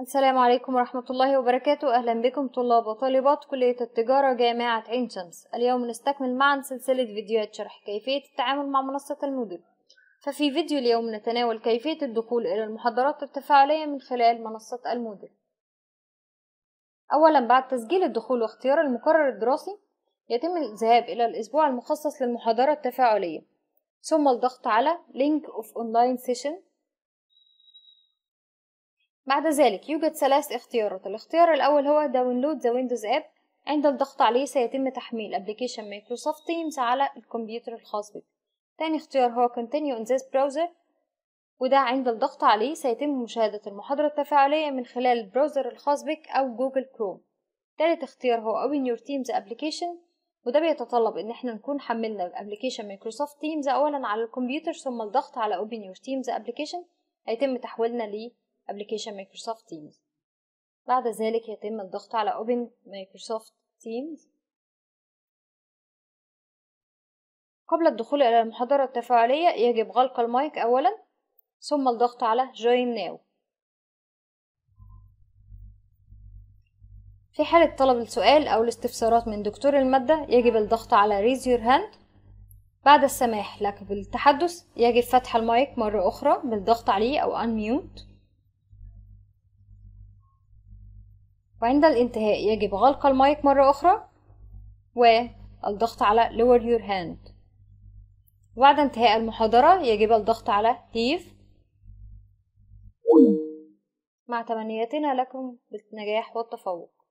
السلام عليكم ورحمة الله وبركاته أهلا بكم طلاب وطالبات كلية التجارة جامعة عين شمس اليوم نستكمل معا سلسلة فيديوهات شرح كيفية التعامل مع منصة المودل ففي فيديو اليوم نتناول كيفية الدخول إلى المحاضرات التفاعلية من خلال منصة المودل أولا بعد تسجيل الدخول واختيار المقرر الدراسي يتم الذهاب إلى الأسبوع المخصص للمحاضرة التفاعلية ثم الضغط على Link of Online Session بعد ذلك يوجد ثلاث اختيارات الاختيار الأول هو داونلود ذا ويندوز أب عند الضغط عليه سيتم تحميل ابلكيشن مايكروسوفت تيمز على الكمبيوتر الخاص بك تاني اختيار هو continue in this browser وده عند الضغط عليه سيتم مشاهدة المحاضرة التفاعلية من خلال البراوزر الخاص بك أو جوجل كروم تالت اختيار هو open your teams application وده بيتطلب ان احنا نكون حملنا ابلكيشن مايكروسوفت تيمز اولا على الكمبيوتر ثم الضغط على open your teams application هيتم تحويلنا ليه ابلكيشن مايكروسوفت تيمز بعد ذلك يتم الضغط على اوبن مايكروسوفت تيمز قبل الدخول إلى المحاضرة التفاعلية يجب غلق المايك أولا ثم الضغط على جوين ناو في حالة طلب السؤال أو الاستفسارات من دكتور المادة يجب الضغط على Raise Your Hand بعد السماح لك بالتحدث يجب فتح المايك مرة أخرى بالضغط عليه أو Unmute وعند الانتهاء يجب غلق المايك مرة أخرى والضغط على lower your hand وبعد انتهاء المحاضرة يجب الضغط على هيف مع تمنياتنا لكم بالنجاح والتفوق